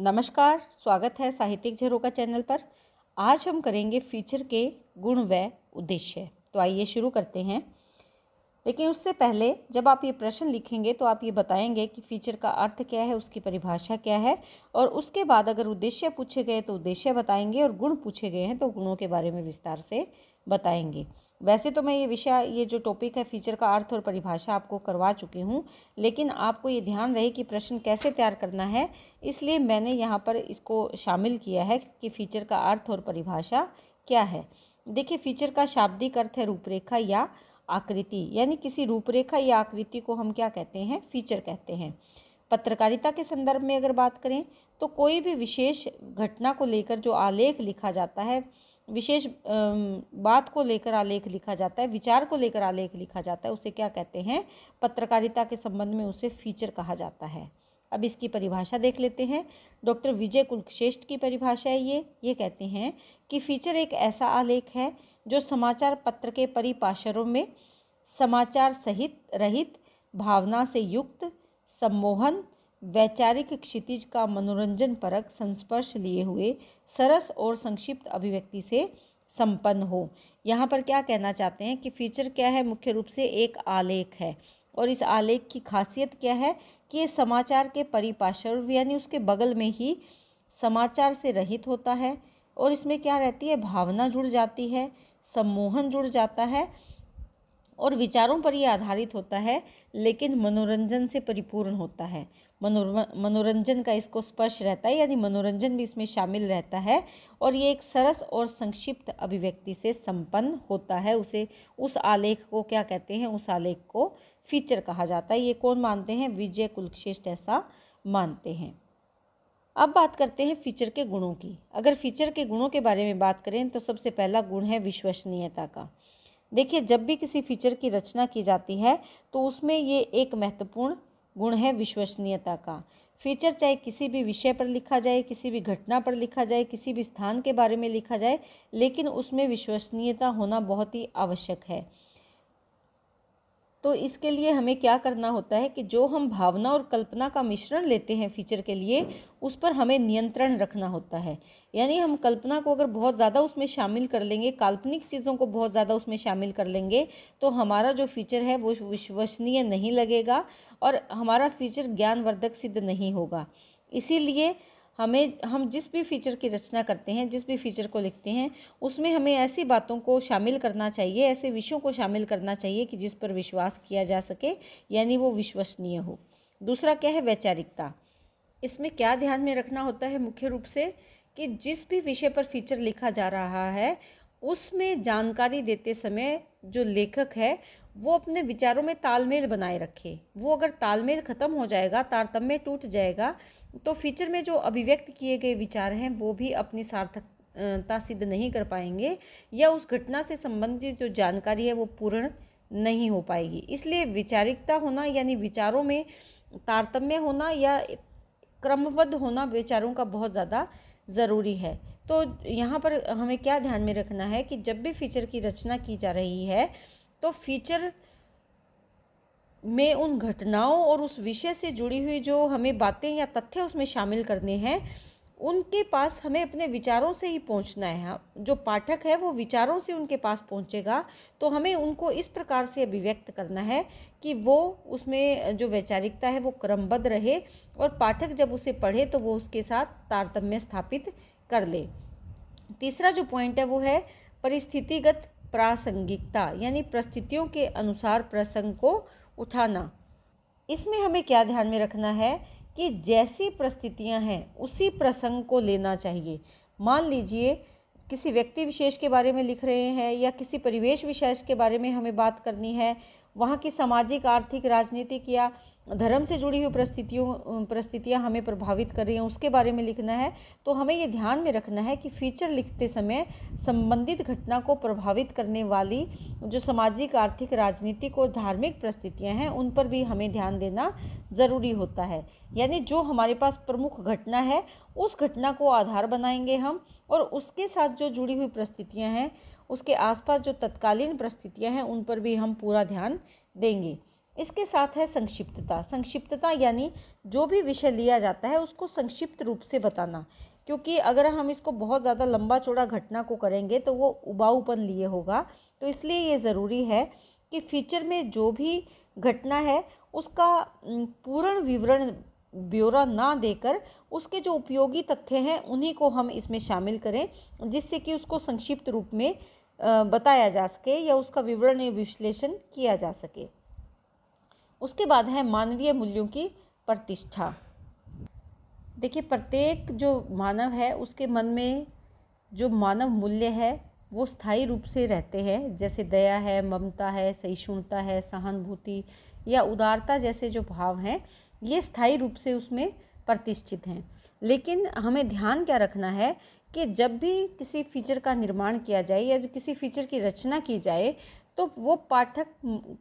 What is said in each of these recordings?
नमस्कार स्वागत है साहित्यिक झरोका चैनल पर आज हम करेंगे फीचर के गुण व उद्देश्य तो आइए शुरू करते हैं लेकिन उससे पहले जब आप ये प्रश्न लिखेंगे तो आप ये बताएंगे कि फीचर का अर्थ क्या है उसकी परिभाषा क्या है और उसके बाद अगर उद्देश्य पूछे गए तो उद्देश्य बताएंगे और गुण पूछे गए हैं तो गुणों के बारे में विस्तार से बताएंगे वैसे तो मैं ये विषय ये जो टॉपिक है फीचर का अर्थ और परिभाषा आपको करवा चुकी हूँ लेकिन आपको ये ध्यान रहे कि प्रश्न कैसे तैयार करना है इसलिए मैंने यहाँ पर इसको शामिल किया है कि फीचर का अर्थ और परिभाषा क्या है देखिए फीचर का शाब्दिक अर्थ है रूपरेखा या आकृति यानी किसी रूपरेखा या आकृति को हम क्या कहते हैं फीचर कहते हैं पत्रकारिता के संदर्भ में अगर बात करें तो कोई भी विशेष घटना को लेकर जो आलेख लिखा जाता है विशेष बात को लेकर आलेख लिखा जाता है विचार को लेकर आलेख लिखा जाता है उसे क्या कहते हैं पत्रकारिता के संबंध में उसे फीचर कहा जाता है अब इसकी परिभाषा देख लेते हैं डॉक्टर विजय कुलश्रेष्ठ की परिभाषा है ये ये कहते हैं कि फीचर एक ऐसा आलेख है जो समाचार पत्र के परिपाशरों में समाचार सहित रहित भावना से युक्त सम्मोहन वैचारिक क्षितिज का मनोरंजन परक संस्पर्श लिए हुए सरस और संक्षिप्त अभिव्यक्ति से संपन्न हो यहाँ पर क्या कहना चाहते हैं कि फीचर क्या है मुख्य रूप से एक आलेख है और इस आलेख की खासियत क्या है कि ये समाचार के परिपार्श्व यानी उसके बगल में ही समाचार से रहित होता है और इसमें क्या रहती है भावना जुड़ जाती है सम्मोहन जुड़ जाता है और विचारों पर ये आधारित होता है लेकिन मनोरंजन से परिपूर्ण होता है मनोरंजन का इसको स्पर्श रहता है यानी मनोरंजन भी इसमें शामिल रहता है और ये एक सरस और संक्षिप्त अभिव्यक्ति से संपन्न होता है उसे उस आलेख को क्या कहते हैं उस आलेख को फीचर कहा जाता है ये कौन मानते हैं विजय कुलश्रेष्ठ ऐसा मानते हैं अब बात करते हैं फीचर के गुणों की अगर फीचर के गुणों के बारे में बात करें तो सबसे पहला गुण है विश्वसनीयता का देखिए जब भी किसी फीचर की रचना की जाती है तो उसमें ये एक महत्वपूर्ण गुण है विश्वसनीयता का फीचर चाहे किसी भी विषय पर लिखा जाए किसी भी घटना पर लिखा जाए किसी भी स्थान के बारे में लिखा जाए लेकिन उसमें विश्वसनीयता होना बहुत ही आवश्यक है तो इसके लिए हमें क्या करना होता है कि जो हम भावना और कल्पना का मिश्रण लेते हैं फीचर के लिए उस पर हमें नियंत्रण रखना होता है यानी हम कल्पना को अगर बहुत ज़्यादा उसमें शामिल कर लेंगे काल्पनिक चीज़ों को बहुत ज़्यादा उसमें शामिल कर लेंगे तो हमारा जो फीचर है वो विश्वसनीय नहीं लगेगा और हमारा फीचर ज्ञानवर्धक सिद्ध नहीं होगा इसीलिए हमें हम जिस भी फीचर की रचना करते हैं जिस भी फीचर को लिखते हैं उसमें हमें ऐसी बातों को शामिल करना चाहिए ऐसे विषयों को शामिल करना चाहिए कि जिस पर विश्वास किया जा सके यानी वो विश्वसनीय हो दूसरा क्या है वैचारिकता इसमें क्या ध्यान में रखना होता है मुख्य रूप से कि जिस भी विषय पर फीचर लिखा जा रहा है उसमें जानकारी देते समय जो लेखक है वो अपने विचारों में तालमेल बनाए रखे वो अगर तालमेल ख़त्म हो जाएगा तारतम्य टूट जाएगा तो फीचर में जो अभिव्यक्त किए गए विचार हैं वो भी अपनी सार्थकता सिद्ध नहीं कर पाएंगे या उस घटना से संबंधित जो जानकारी है वो पूर्ण नहीं हो पाएगी इसलिए विचारिकता होना यानी विचारों में तारतम्य होना या क्रमबद्ध होना विचारों का बहुत ज़्यादा ज़रूरी है तो यहाँ पर हमें क्या ध्यान में रखना है कि जब भी फीचर की रचना की जा रही है तो फीचर में उन घटनाओं और उस विषय से जुड़ी हुई जो हमें बातें या तथ्य उसमें शामिल करने हैं उनके पास हमें अपने विचारों से ही पहुंचना है जो पाठक है वो विचारों से उनके पास पहुंचेगा तो हमें उनको इस प्रकार से अभिव्यक्त करना है कि वो उसमें जो वैचारिकता है वो क्रमबद्ध रहे और पाठक जब उसे पढ़े तो वो उसके साथ तारतम्य स्थापित कर ले तीसरा जो पॉइंट है वो है परिस्थितिगत प्रासंगिकता यानी परिस्थितियों के अनुसार प्रसंग को उठाना इसमें हमें क्या ध्यान में रखना है कि जैसी परिस्थितियां हैं उसी प्रसंग को लेना चाहिए मान लीजिए किसी व्यक्ति विशेष के बारे में लिख रहे हैं या किसी परिवेश विशेष के बारे में हमें बात करनी है वहाँ की सामाजिक आर्थिक राजनीतिक या धर्म से जुड़ी हुई परिस्थितियों परिस्थितियाँ हमें प्रभावित कर रही हैं उसके बारे में लिखना है तो हमें ये ध्यान में रखना है कि फीचर लिखते समय संबंधित घटना को प्रभावित करने वाली जो सामाजिक आर्थिक राजनीतिक और धार्मिक परिस्थितियाँ हैं उन पर भी हमें ध्यान देना ज़रूरी होता है यानी जो हमारे पास प्रमुख घटना है उस घटना को आधार बनाएंगे हम और उसके साथ जो जुड़ी हुई परिस्थितियाँ हैं उसके आसपास जो तत्कालीन परिस्थितियाँ हैं उन पर भी हम पूरा ध्यान देंगे इसके साथ है संक्षिप्तता संक्षिप्तता यानी जो भी विषय लिया जाता है उसको संक्षिप्त रूप से बताना क्योंकि अगर हम इसको बहुत ज़्यादा लंबा चौड़ा घटना को करेंगे तो वो उबाऊपन लिए होगा तो इसलिए ये ज़रूरी है कि फीचर में जो भी घटना है उसका पूर्ण विवरण ब्यौरा ना देकर उसके जो उपयोगी तथ्य हैं उन्हीं को हम इसमें शामिल करें जिससे कि उसको संक्षिप्त रूप में बताया जा सके या उसका विवरण या विश्लेषण किया जा सके उसके बाद है मानवीय मूल्यों की प्रतिष्ठा देखिए प्रत्येक जो मानव है उसके मन में जो मानव मूल्य है वो स्थायी रूप से रहते हैं जैसे दया है ममता है सहिष्णुता है सहानुभूति या उदारता जैसे जो भाव हैं ये स्थायी रूप से उसमें प्रतिष्ठित हैं लेकिन हमें ध्यान क्या रखना है कि जब भी किसी फीचर का निर्माण किया जाए या किसी फीचर की रचना की जाए तो वो पाठक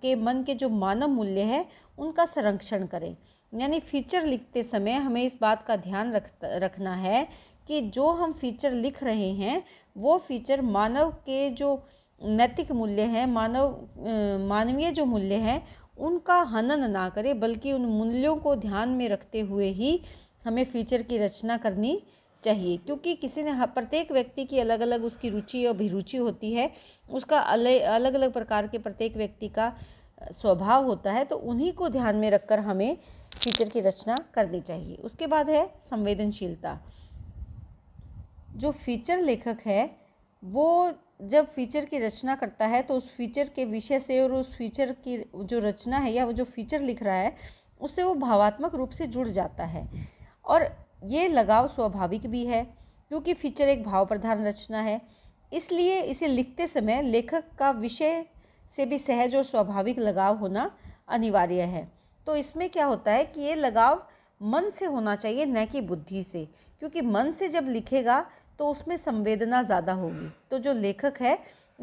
के मन के जो मानव मूल्य है उनका संरक्षण करें यानी फीचर लिखते समय हमें इस बात का ध्यान रख रखना है कि जो हम फीचर लिख रहे हैं वो फीचर मानव के जो नैतिक मूल्य हैं मानव मानवीय जो मूल्य हैं उनका हनन ना करें बल्कि उन मूल्यों को ध्यान में रखते हुए ही हमें फीचर की रचना करनी चाहिए क्योंकि किसी ने प्रत्येक व्यक्ति की अलग अलग उसकी रुचि और अभिरुचि होती है उसका अलग अलग अलग प्रकार के प्रत्येक व्यक्ति का स्वभाव होता है तो उन्हीं को ध्यान में रखकर हमें चित्र की रचना करनी चाहिए उसके बाद है संवेदनशीलता जो फीचर लेखक है वो जब फीचर की रचना करता है तो उस फीचर के विषय से और उस फीचर की जो रचना है या वो जो फीचर लिख रहा है उससे वो भावात्मक रूप से जुड़ जाता है और ये लगाव स्वाभाविक भी है क्योंकि फीचर एक भाव प्रधान रचना है इसलिए इसे लिखते समय लेखक का विषय से भी सहज और स्वाभाविक लगाव होना अनिवार्य है तो इसमें क्या होता है कि ये लगाव मन से होना चाहिए न कि बुद्धि से क्योंकि मन से जब लिखेगा तो उसमें संवेदना ज़्यादा होगी तो जो लेखक है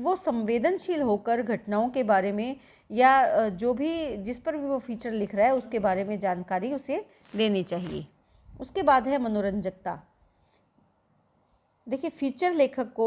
वो संवेदनशील होकर घटनाओं के बारे में या जो भी जिस पर भी वो फीचर लिख रहा है उसके बारे में जानकारी उसे देनी चाहिए उसके बाद है मनोरंजकता देखिए फीचर लेखक को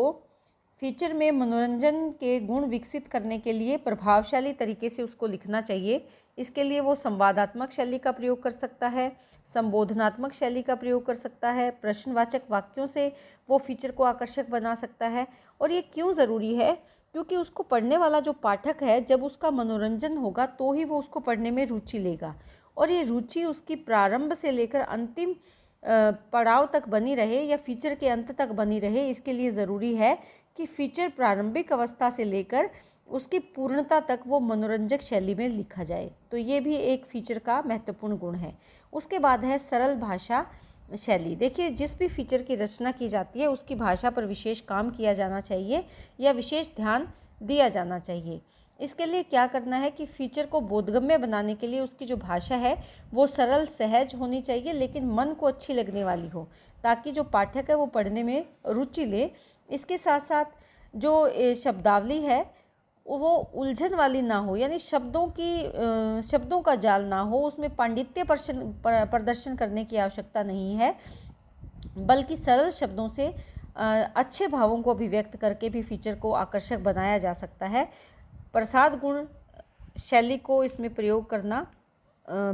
फीचर में मनोरंजन के गुण विकसित करने के लिए प्रभावशाली तरीके से उसको लिखना चाहिए इसके लिए वो संवादात्मक शैली का प्रयोग कर सकता है संबोधनात्मक शैली का प्रयोग कर सकता है प्रश्नवाचक वाक्यों से वो फीचर को आकर्षक बना सकता है और ये क्यों ज़रूरी है क्योंकि उसको पढ़ने वाला जो पाठक है जब उसका मनोरंजन होगा तो ही वो उसको पढ़ने में रुचि लेगा और ये रुचि उसकी प्रारंभ से लेकर अंतिम पड़ाव तक बनी रहे या फीचर के अंत तक बनी रहे इसके लिए ज़रूरी है कि फीचर प्रारंभिक अवस्था से लेकर उसकी पूर्णता तक वो मनोरंजक शैली में लिखा जाए तो ये भी एक फीचर का महत्वपूर्ण गुण है उसके बाद है सरल भाषा शैली देखिए जिस भी फीचर की रचना की जाती है उसकी भाषा पर विशेष काम किया जाना चाहिए या विशेष ध्यान दिया जाना चाहिए इसके लिए क्या करना है कि फीचर को बोधगम्य बनाने के लिए उसकी जो भाषा है वो सरल सहज होनी चाहिए लेकिन मन को अच्छी लगने वाली हो ताकि जो पाठक है वो पढ़ने में रुचि ले इसके साथ साथ जो शब्दावली है वो उलझन वाली ना हो यानी शब्दों की शब्दों का जाल ना हो उसमें पांडित्य प्रशन प्रदर्शन करने की आवश्यकता नहीं है बल्कि सरल शब्दों से अच्छे भावों को अभिव्यक्त करके भी फीचर को आकर्षक बनाया जा सकता है प्रसाद गुण शैली को इसमें प्रयोग करना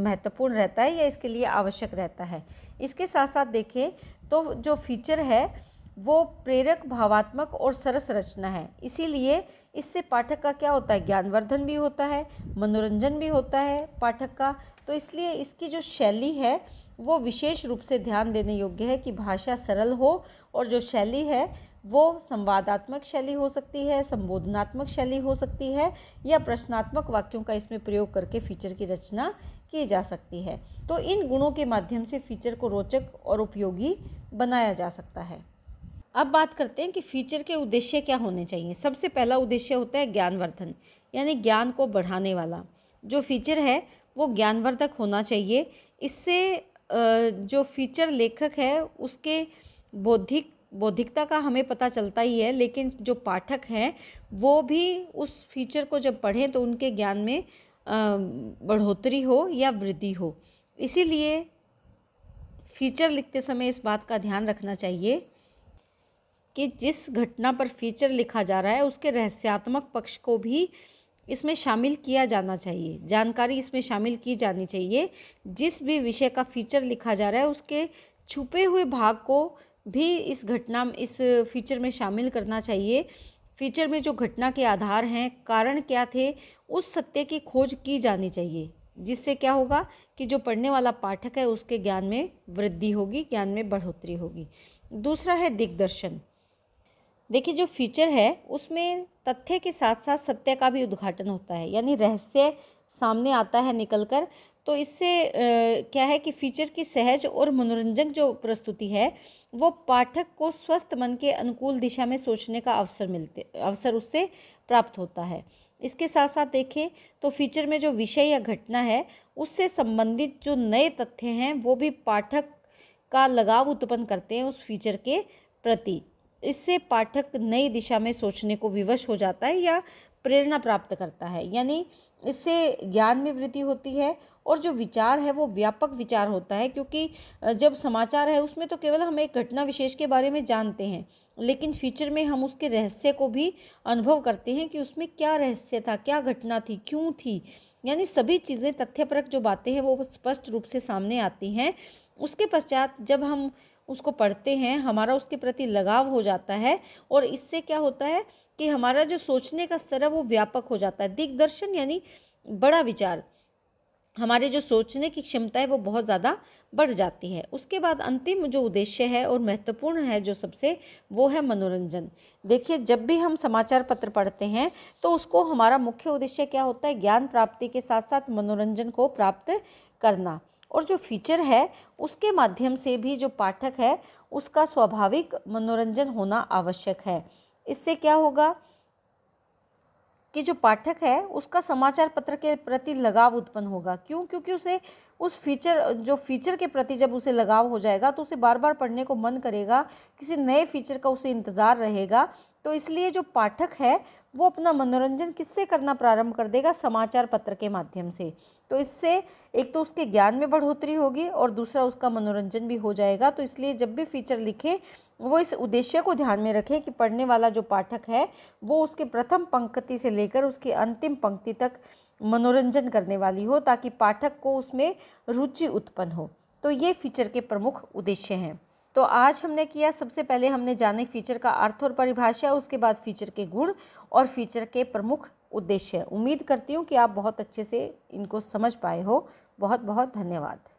महत्वपूर्ण रहता है या इसके लिए आवश्यक रहता है इसके साथ साथ देखें तो जो फीचर है वो प्रेरक भावात्मक और सरस रचना है इसीलिए इससे पाठक का क्या होता है ज्ञानवर्धन भी होता है मनोरंजन भी होता है पाठक का तो इसलिए इसकी जो शैली है वो विशेष रूप से ध्यान देने योग्य है कि भाषा सरल हो और जो शैली है वो संवादात्मक शैली हो सकती है संबोधनात्मक शैली हो सकती है या प्रश्नात्मक वाक्यों का इसमें प्रयोग करके फीचर की रचना की जा सकती है तो इन गुणों के माध्यम से फीचर को रोचक और उपयोगी बनाया जा सकता है अब बात करते हैं कि फीचर के उद्देश्य क्या होने चाहिए सबसे पहला उद्देश्य होता है ज्ञानवर्धन यानी ज्ञान को बढ़ाने वाला जो फीचर है वो ज्ञानवर्धक होना चाहिए इससे जो फीचर लेखक है उसके बौद्धिक बौद्धिकता का हमें पता चलता ही है लेकिन जो पाठक हैं वो भी उस फीचर को जब पढ़ें तो उनके ज्ञान में बढ़ोतरी हो या वृद्धि हो इसीलिए फीचर लिखते समय इस बात का ध्यान रखना चाहिए कि जिस घटना पर फीचर लिखा जा रहा है उसके रहस्यात्मक पक्ष को भी इसमें शामिल किया जाना चाहिए जानकारी इसमें शामिल की जानी चाहिए जिस भी विषय का फीचर लिखा जा रहा है उसके छुपे हुए भाग को भी इस घटना इस फीचर में शामिल करना चाहिए फीचर में जो घटना के आधार हैं कारण क्या थे उस सत्य की खोज की जानी चाहिए जिससे क्या होगा कि जो पढ़ने वाला पाठक है उसके ज्ञान में वृद्धि होगी ज्ञान में बढ़ोतरी होगी दूसरा है दिग्दर्शन देखिए जो फीचर है उसमें तथ्य के साथ साथ सत्य का भी उद्घाटन होता है यानी रहस्य सामने आता है निकल कर तो इससे क्या है कि फीचर की सहज और मनोरंजक जो प्रस्तुति है वो पाठक को स्वस्थ मन के अनुकूल दिशा में सोचने का अवसर मिलते अवसर उससे प्राप्त होता है इसके साथ साथ देखें तो फीचर में जो विषय या घटना है उससे संबंधित जो नए तथ्य हैं वो भी पाठक का लगाव उत्पन्न करते हैं उस फीचर के प्रति इससे पाठक नई दिशा में सोचने को विवश हो जाता है या प्रेरणा प्राप्त करता है यानी इससे ज्ञान में वृद्धि होती है और जो विचार है वो व्यापक विचार होता है क्योंकि जब समाचार है उसमें तो केवल हम एक घटना विशेष के बारे में जानते हैं लेकिन फ्यूचर में हम उसके रहस्य को भी अनुभव करते हैं कि उसमें क्या रहस्य था क्या घटना थी क्यों थी यानी सभी चीज़ें तथ्यपरक जो बातें हैं वो स्पष्ट रूप से सामने आती हैं उसके पश्चात जब हम उसको पढ़ते हैं हमारा उसके प्रति लगाव हो जाता है और इससे क्या होता है कि हमारा जो सोचने का स्तर है वो व्यापक हो जाता है दिग्दर्शन यानी बड़ा विचार हमारे जो सोचने की क्षमता है वो बहुत ज़्यादा बढ़ जाती है उसके बाद अंतिम जो उद्देश्य है और महत्वपूर्ण है जो सबसे वो है मनोरंजन देखिए जब भी हम समाचार पत्र पढ़ते हैं तो उसको हमारा मुख्य उद्देश्य क्या होता है ज्ञान प्राप्ति के साथ साथ मनोरंजन को प्राप्त करना और जो फीचर है उसके माध्यम से भी जो पाठक है उसका स्वाभाविक मनोरंजन होना आवश्यक है इससे क्या होगा कि जो पाठक है उसका समाचार पत्र के प्रति लगाव उत्पन्न होगा क्यों क्योंकि उसे उस फीचर जो फीचर के प्रति जब उसे लगाव हो जाएगा तो उसे बार बार पढ़ने को मन करेगा किसी नए फीचर का उसे इंतज़ार रहेगा तो इसलिए जो पाठक है वो अपना मनोरंजन किससे करना प्रारंभ कर देगा समाचार पत्र के माध्यम से तो इससे एक तो उसके ज्ञान में बढ़ोतरी होगी और दूसरा उसका मनोरंजन भी हो जाएगा तो इसलिए जब भी फीचर लिखें वो इस उद्देश्य को ध्यान में रखें कि पढ़ने वाला जो पाठक है वो उसके प्रथम पंक्ति से लेकर उसके अंतिम पंक्ति तक मनोरंजन करने वाली हो ताकि पाठक को उसमें रुचि उत्पन्न हो तो ये फीचर के प्रमुख उद्देश्य हैं तो आज हमने किया सबसे पहले हमने जाने फीचर का अर्थ और परिभाषा उसके बाद फीचर के गुण और फीचर के प्रमुख उद्देश्य उम्मीद करती हूँ कि आप बहुत अच्छे से इनको समझ पाए हो बहुत बहुत धन्यवाद